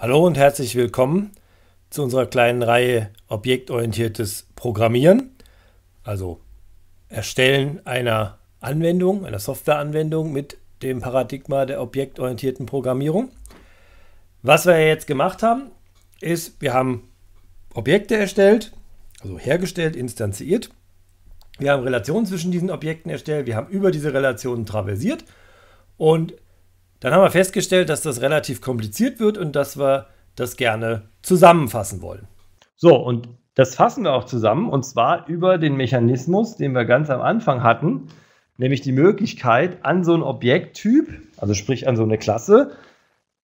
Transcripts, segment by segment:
Hallo und herzlich willkommen zu unserer kleinen Reihe objektorientiertes Programmieren, also Erstellen einer Anwendung, einer Softwareanwendung mit dem Paradigma der objektorientierten Programmierung. Was wir jetzt gemacht haben, ist, wir haben Objekte erstellt, also hergestellt, instanziert. Wir haben Relationen zwischen diesen Objekten erstellt, wir haben über diese Relationen traversiert und dann haben wir festgestellt, dass das relativ kompliziert wird und dass wir das gerne zusammenfassen wollen. So, und das fassen wir auch zusammen, und zwar über den Mechanismus, den wir ganz am Anfang hatten, nämlich die Möglichkeit, an so einen Objekttyp, also sprich an so eine Klasse,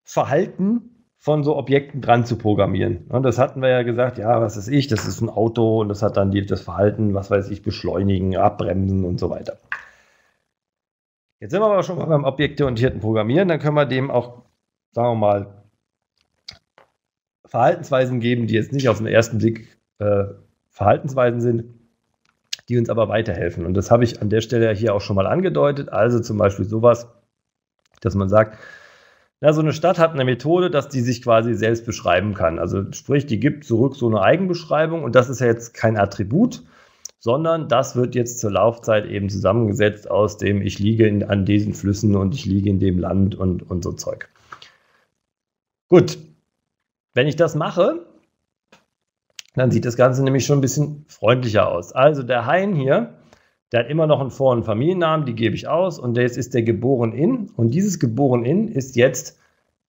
Verhalten von so Objekten dran zu programmieren. Und das hatten wir ja gesagt, ja, was ist ich, das ist ein Auto und das hat dann die, das Verhalten, was weiß ich, beschleunigen, abbremsen und so weiter. Jetzt sind wir aber schon beim objektorientierten Programmieren. Dann können wir dem auch, sagen wir mal, Verhaltensweisen geben, die jetzt nicht auf den ersten Blick äh, Verhaltensweisen sind, die uns aber weiterhelfen. Und das habe ich an der Stelle hier auch schon mal angedeutet. Also zum Beispiel sowas, dass man sagt, na, so eine Stadt hat eine Methode, dass die sich quasi selbst beschreiben kann. Also sprich, die gibt zurück so eine Eigenbeschreibung und das ist ja jetzt kein Attribut, sondern das wird jetzt zur Laufzeit eben zusammengesetzt aus dem ich liege in, an diesen Flüssen und ich liege in dem Land und, und so Zeug. Gut, wenn ich das mache, dann sieht das Ganze nämlich schon ein bisschen freundlicher aus. Also der Hain hier, der hat immer noch einen Vor- und Familiennamen, die gebe ich aus und jetzt ist der geboren in und dieses geboren in ist jetzt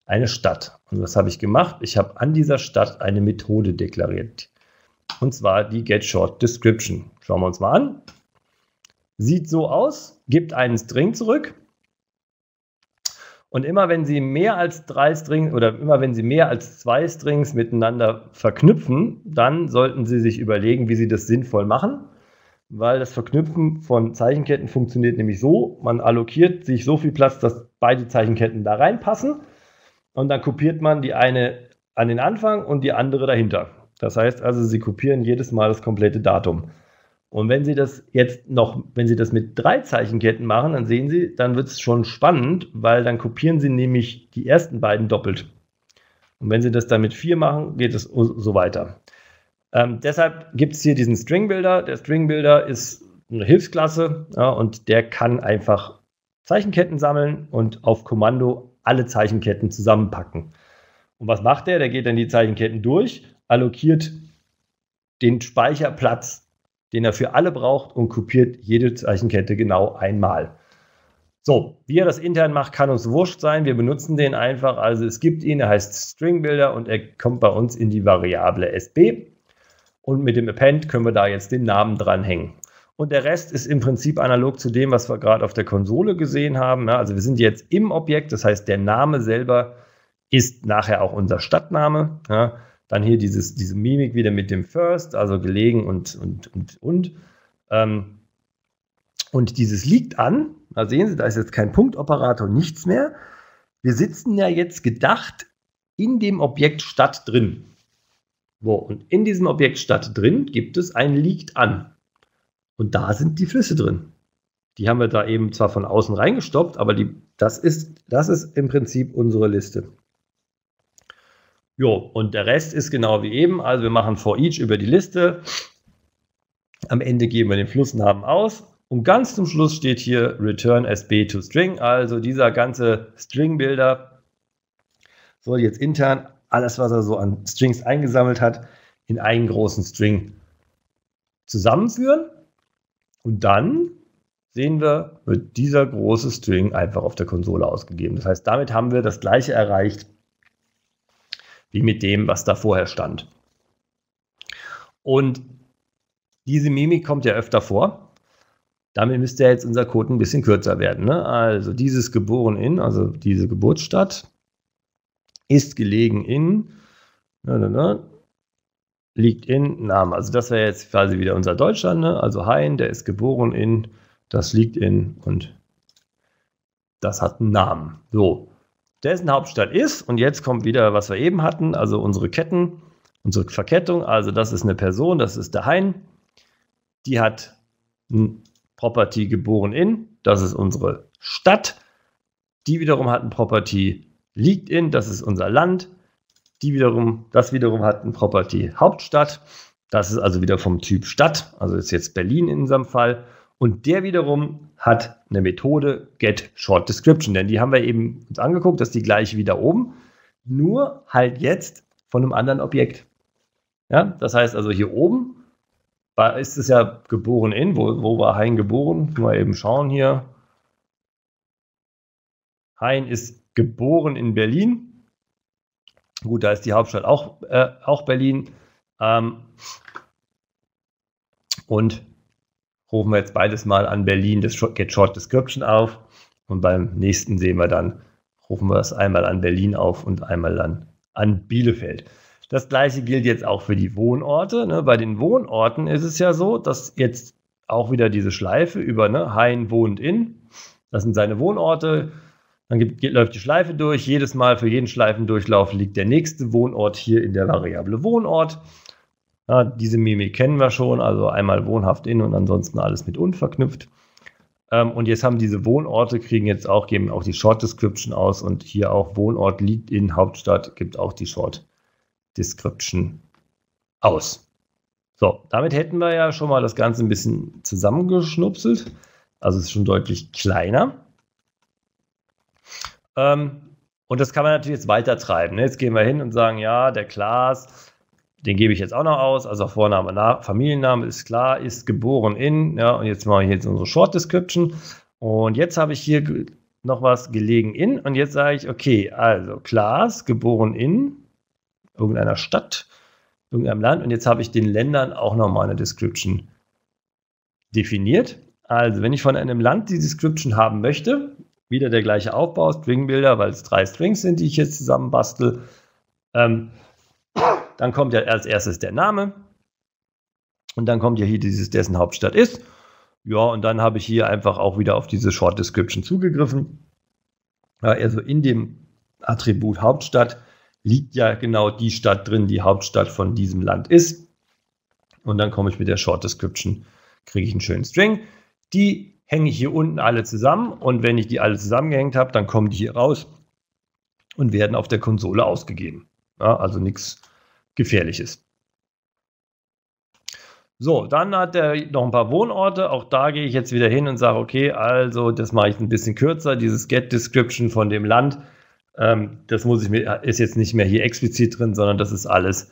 eine Stadt. Und was habe ich gemacht? Ich habe an dieser Stadt eine Methode deklariert. Und zwar die Get Short Description. Schauen wir uns mal an. Sieht so aus, gibt einen String zurück. Und immer wenn Sie mehr als drei Strings oder immer wenn Sie mehr als zwei Strings miteinander verknüpfen, dann sollten Sie sich überlegen, wie Sie das sinnvoll machen, weil das Verknüpfen von Zeichenketten funktioniert nämlich so, man allokiert sich so viel Platz, dass beide Zeichenketten da reinpassen und dann kopiert man die eine an den Anfang und die andere dahinter. Das heißt also, Sie kopieren jedes Mal das komplette Datum. Und wenn Sie das jetzt noch, wenn Sie das mit drei Zeichenketten machen, dann sehen Sie, dann wird es schon spannend, weil dann kopieren Sie nämlich die ersten beiden doppelt. Und wenn Sie das dann mit vier machen, geht es so weiter. Ähm, deshalb gibt es hier diesen String Builder. Der String Builder ist eine Hilfsklasse ja, und der kann einfach Zeichenketten sammeln und auf Kommando alle Zeichenketten zusammenpacken. Und was macht der? Der geht dann die Zeichenketten durch, allokiert den Speicherplatz den er für alle braucht und kopiert jede Zeichenkette genau einmal. So, wie er das intern macht, kann uns wurscht sein. Wir benutzen den einfach. Also es gibt ihn, er heißt String Builder und er kommt bei uns in die Variable SB. Und mit dem Append können wir da jetzt den Namen dranhängen. Und der Rest ist im Prinzip analog zu dem, was wir gerade auf der Konsole gesehen haben. Also wir sind jetzt im Objekt, das heißt, der Name selber ist nachher auch unser Stadtname. Dann hier dieses, diese Mimik wieder mit dem First, also gelegen und, und, und, und. Ähm, und dieses liegt an, da sehen Sie, da ist jetzt kein Punktoperator, nichts mehr. Wir sitzen ja jetzt gedacht in dem Objekt statt drin. So, und in diesem Objekt statt drin gibt es ein liegt an. Und da sind die Flüsse drin. Die haben wir da eben zwar von außen reingestoppt, aber die, das, ist, das ist im Prinzip unsere Liste. Jo, und der Rest ist genau wie eben. Also wir machen for each über die Liste. Am Ende geben wir den Flussnamen aus. Und ganz zum Schluss steht hier return as to string. Also dieser ganze String-Builder soll jetzt intern alles, was er so an Strings eingesammelt hat, in einen großen String zusammenführen. Und dann sehen wir, wird dieser große String einfach auf der Konsole ausgegeben. Das heißt, damit haben wir das gleiche erreicht wie mit dem, was da vorher stand. Und diese Mimik kommt ja öfter vor. Damit müsste jetzt unser Code ein bisschen kürzer werden. Ne? Also dieses geboren in, also diese Geburtsstadt, ist gelegen in, na, na, na, liegt in Name. Also das wäre jetzt quasi wieder unser Deutschland. Ne? Also Hein, der ist geboren in, das liegt in und das hat einen Namen. So dessen Hauptstadt ist, und jetzt kommt wieder, was wir eben hatten, also unsere Ketten, unsere Verkettung, also das ist eine Person, das ist der Hain, die hat ein Property geboren in, das ist unsere Stadt, die wiederum hat ein Property liegt in, das ist unser Land, die wiederum, das wiederum hat ein Property Hauptstadt, das ist also wieder vom Typ Stadt, also ist jetzt Berlin in unserem Fall, und der wiederum hat eine Methode Get Short Description, denn die haben wir eben uns angeguckt, das ist die gleiche wie da oben, nur halt jetzt von einem anderen Objekt. Ja, das heißt also hier oben war, ist es ja geboren in, wo, wo war Hein geboren? Mal eben schauen hier. Hein ist geboren in Berlin. Gut, da ist die Hauptstadt auch, äh, auch Berlin. Ähm, und rufen wir jetzt beides mal an Berlin das Get Short Description auf und beim nächsten sehen wir dann, rufen wir es einmal an Berlin auf und einmal dann an Bielefeld. Das gleiche gilt jetzt auch für die Wohnorte. Ne? Bei den Wohnorten ist es ja so, dass jetzt auch wieder diese Schleife über ne, Hein wohnt in. Das sind seine Wohnorte. Dann gibt, geht, läuft die Schleife durch. Jedes Mal für jeden Schleifendurchlauf liegt der nächste Wohnort hier in der Variable Wohnort. Ja, diese Mimik kennen wir schon, also einmal wohnhaft in und ansonsten alles mit unverknüpft. Ähm, und jetzt haben diese Wohnorte, kriegen jetzt auch, geben auch die Short Description aus und hier auch Wohnort liegt in Hauptstadt, gibt auch die Short Description aus. So, damit hätten wir ja schon mal das Ganze ein bisschen zusammengeschnupselt. Also es ist schon deutlich kleiner. Ähm, und das kann man natürlich jetzt weiter treiben. Ne? Jetzt gehen wir hin und sagen, ja, der Klaas, den gebe ich jetzt auch noch aus, also Vorname, Na Familienname ist klar, ist geboren in, ja, und jetzt mache ich jetzt unsere Short Description. Und jetzt habe ich hier noch was gelegen in, und jetzt sage ich, okay, also Klaas, geboren in irgendeiner Stadt, irgendeinem Land, und jetzt habe ich den Ländern auch noch mal eine Description definiert. Also, wenn ich von einem Land die Description haben möchte, wieder der gleiche Aufbau, Stringbilder, weil es drei Strings sind, die ich jetzt zusammen bastel. Ähm, dann kommt ja als erstes der Name. Und dann kommt ja hier dieses, dessen Hauptstadt ist. Ja, und dann habe ich hier einfach auch wieder auf diese Short Description zugegriffen. also in dem Attribut Hauptstadt liegt ja genau die Stadt drin, die Hauptstadt von diesem Land ist. Und dann komme ich mit der Short Description, kriege ich einen schönen String. Die hänge ich hier unten alle zusammen und wenn ich die alle zusammengehängt habe, dann kommen die hier raus und werden auf der Konsole ausgegeben. Ja, also nichts gefährlich ist. So, dann hat er noch ein paar Wohnorte. Auch da gehe ich jetzt wieder hin und sage, okay, also das mache ich ein bisschen kürzer. Dieses Get Description von dem Land, ähm, das muss ich mir, ist jetzt nicht mehr hier explizit drin, sondern das ist alles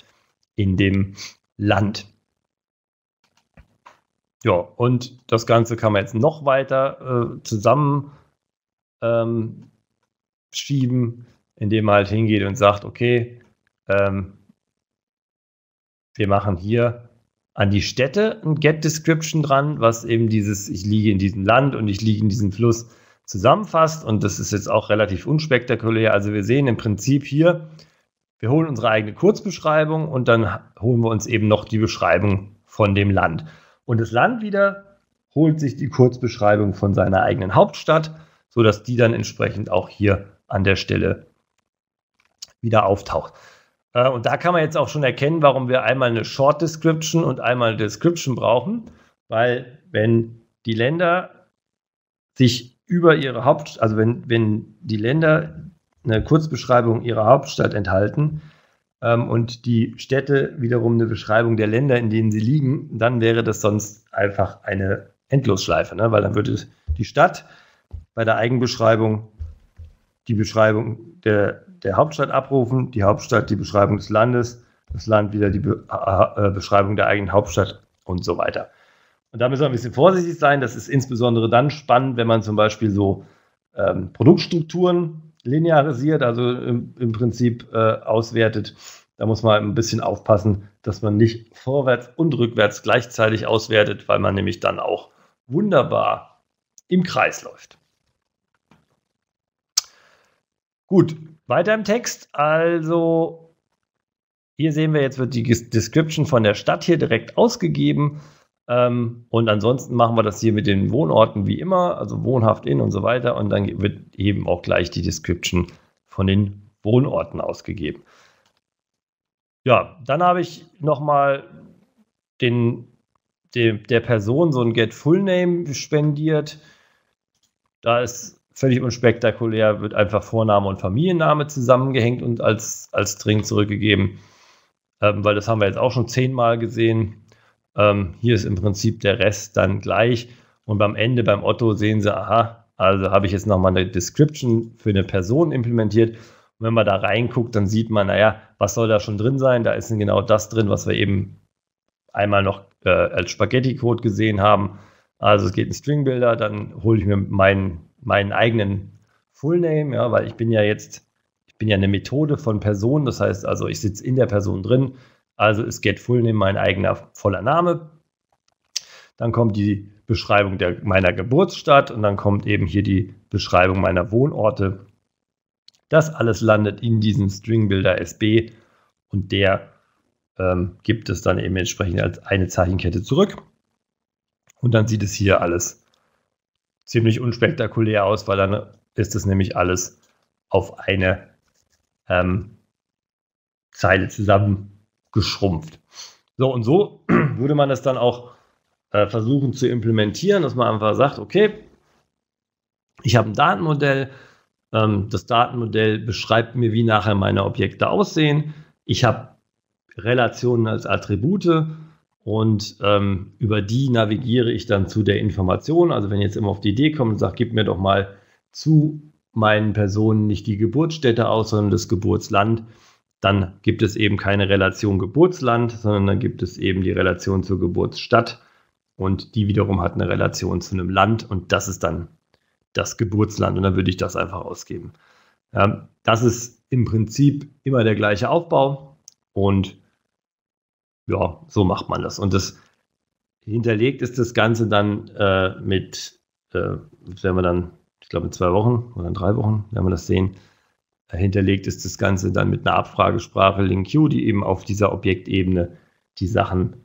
in dem Land. Ja, und das Ganze kann man jetzt noch weiter äh, zusammen ähm, indem man halt hingeht und sagt, okay, ähm, wir machen hier an die Städte ein Get Description dran, was eben dieses ich liege in diesem Land und ich liege in diesem Fluss zusammenfasst und das ist jetzt auch relativ unspektakulär. Also wir sehen im Prinzip hier, wir holen unsere eigene Kurzbeschreibung und dann holen wir uns eben noch die Beschreibung von dem Land. Und das Land wieder holt sich die Kurzbeschreibung von seiner eigenen Hauptstadt, sodass die dann entsprechend auch hier an der Stelle wieder auftaucht. Äh, und da kann man jetzt auch schon erkennen, warum wir einmal eine Short Description und einmal eine Description brauchen, weil wenn die Länder sich über ihre Haupt, also wenn, wenn die Länder eine Kurzbeschreibung ihrer Hauptstadt enthalten ähm, und die Städte wiederum eine Beschreibung der Länder, in denen sie liegen, dann wäre das sonst einfach eine Endlosschleife, ne? weil dann würde die Stadt bei der Eigenbeschreibung die Beschreibung der der Hauptstadt abrufen, die Hauptstadt die Beschreibung des Landes, das Land wieder die Be äh, äh, Beschreibung der eigenen Hauptstadt und so weiter. Und da müssen wir ein bisschen vorsichtig sein. Das ist insbesondere dann spannend, wenn man zum Beispiel so ähm, Produktstrukturen linearisiert, also im, im Prinzip äh, auswertet. Da muss man ein bisschen aufpassen, dass man nicht vorwärts und rückwärts gleichzeitig auswertet, weil man nämlich dann auch wunderbar im Kreis läuft. Gut, weiter im Text, also hier sehen wir, jetzt wird die Description von der Stadt hier direkt ausgegeben. Ähm, und ansonsten machen wir das hier mit den Wohnorten wie immer, also wohnhaft in und so weiter. Und dann wird eben auch gleich die Description von den Wohnorten ausgegeben. Ja, dann habe ich nochmal den, dem, der Person so ein Get Full Name spendiert. Da ist völlig unspektakulär wird einfach Vorname und Familienname zusammengehängt und als, als Drink zurückgegeben, ähm, weil das haben wir jetzt auch schon zehnmal gesehen. Ähm, hier ist im Prinzip der Rest dann gleich und beim Ende beim Otto sehen Sie, aha, also habe ich jetzt nochmal eine Description für eine Person implementiert. Und wenn man da reinguckt, dann sieht man, naja, was soll da schon drin sein? Da ist genau das drin, was wir eben einmal noch äh, als Spaghetti-Code gesehen haben. Also es geht ein String-Builder, dann hole ich mir meinen meinen eigenen Fullname, ja, weil ich bin ja jetzt, ich bin ja eine Methode von Personen, das heißt also, ich sitze in der Person drin, also ist Get Fullname mein eigener voller Name. Dann kommt die Beschreibung der, meiner Geburtsstadt und dann kommt eben hier die Beschreibung meiner Wohnorte. Das alles landet in diesem Stringbuilder SB und der ähm, gibt es dann eben entsprechend als eine Zeichenkette zurück. Und dann sieht es hier alles ziemlich unspektakulär aus, weil dann ist das nämlich alles auf eine ähm, Zeile zusammengeschrumpft. So und so würde man das dann auch äh, versuchen zu implementieren, dass man einfach sagt, okay, ich habe ein Datenmodell, ähm, das Datenmodell beschreibt mir, wie nachher meine Objekte aussehen, ich habe Relationen als Attribute, und ähm, über die navigiere ich dann zu der Information. Also wenn jetzt immer auf die Idee kommt und sagt, gib mir doch mal zu meinen Personen nicht die Geburtsstätte aus, sondern das Geburtsland, dann gibt es eben keine Relation Geburtsland, sondern dann gibt es eben die Relation zur Geburtsstadt und die wiederum hat eine Relation zu einem Land und das ist dann das Geburtsland und dann würde ich das einfach ausgeben. Ähm, das ist im Prinzip immer der gleiche Aufbau und ja, so macht man das. Und das hinterlegt ist das Ganze dann äh, mit, äh, wenn wir dann, ich glaube, in zwei Wochen oder in drei Wochen werden wir das sehen, äh, hinterlegt ist das Ganze dann mit einer Abfragesprache LingQ, die eben auf dieser Objektebene die Sachen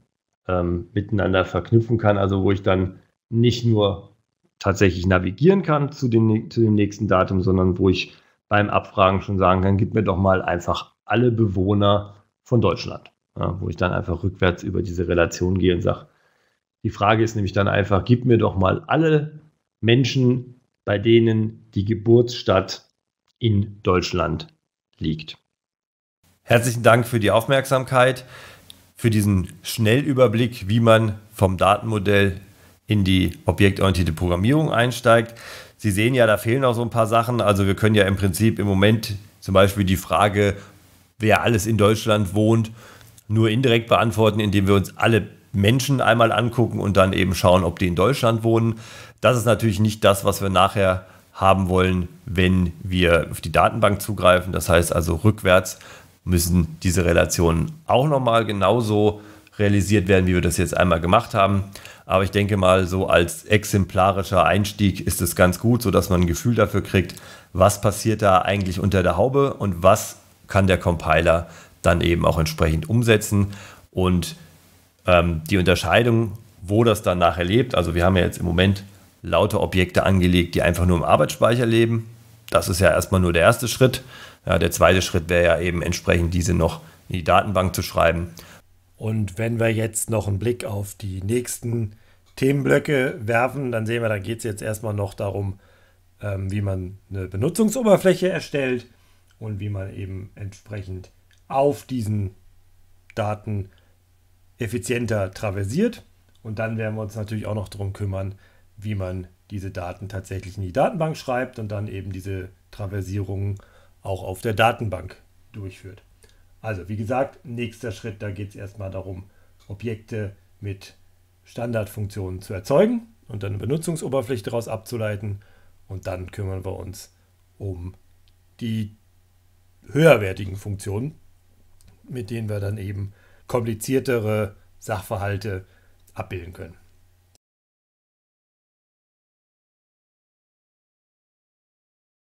ähm, miteinander verknüpfen kann. Also wo ich dann nicht nur tatsächlich navigieren kann zu, den, zu dem nächsten Datum, sondern wo ich beim Abfragen schon sagen kann, gib mir doch mal einfach alle Bewohner von Deutschland wo ich dann einfach rückwärts über diese Relation gehe und sage, die Frage ist nämlich dann einfach, gib mir doch mal alle Menschen, bei denen die Geburtsstadt in Deutschland liegt. Herzlichen Dank für die Aufmerksamkeit, für diesen Schnellüberblick, wie man vom Datenmodell in die objektorientierte Programmierung einsteigt. Sie sehen ja, da fehlen noch so ein paar Sachen. Also wir können ja im Prinzip im Moment zum Beispiel die Frage, wer alles in Deutschland wohnt, nur indirekt beantworten, indem wir uns alle Menschen einmal angucken und dann eben schauen, ob die in Deutschland wohnen. Das ist natürlich nicht das, was wir nachher haben wollen, wenn wir auf die Datenbank zugreifen. Das heißt also rückwärts müssen diese Relationen auch nochmal genauso realisiert werden, wie wir das jetzt einmal gemacht haben. Aber ich denke mal, so als exemplarischer Einstieg ist es ganz gut, sodass man ein Gefühl dafür kriegt, was passiert da eigentlich unter der Haube und was kann der Compiler dann eben auch entsprechend umsetzen. Und ähm, die Unterscheidung, wo das dann nachher lebt, also wir haben ja jetzt im Moment lauter Objekte angelegt, die einfach nur im Arbeitsspeicher leben. Das ist ja erstmal nur der erste Schritt. Ja, der zweite Schritt wäre ja eben entsprechend diese noch in die Datenbank zu schreiben. Und wenn wir jetzt noch einen Blick auf die nächsten Themenblöcke werfen, dann sehen wir, da geht es jetzt erstmal noch darum, ähm, wie man eine Benutzungsoberfläche erstellt und wie man eben entsprechend auf diesen Daten effizienter traversiert. Und dann werden wir uns natürlich auch noch darum kümmern, wie man diese Daten tatsächlich in die Datenbank schreibt und dann eben diese Traversierungen auch auf der Datenbank durchführt. Also wie gesagt, nächster Schritt, da geht es erstmal darum, Objekte mit Standardfunktionen zu erzeugen und dann eine Benutzungsoberfläche daraus abzuleiten. Und dann kümmern wir uns um die höherwertigen Funktionen, mit denen wir dann eben kompliziertere Sachverhalte abbilden können.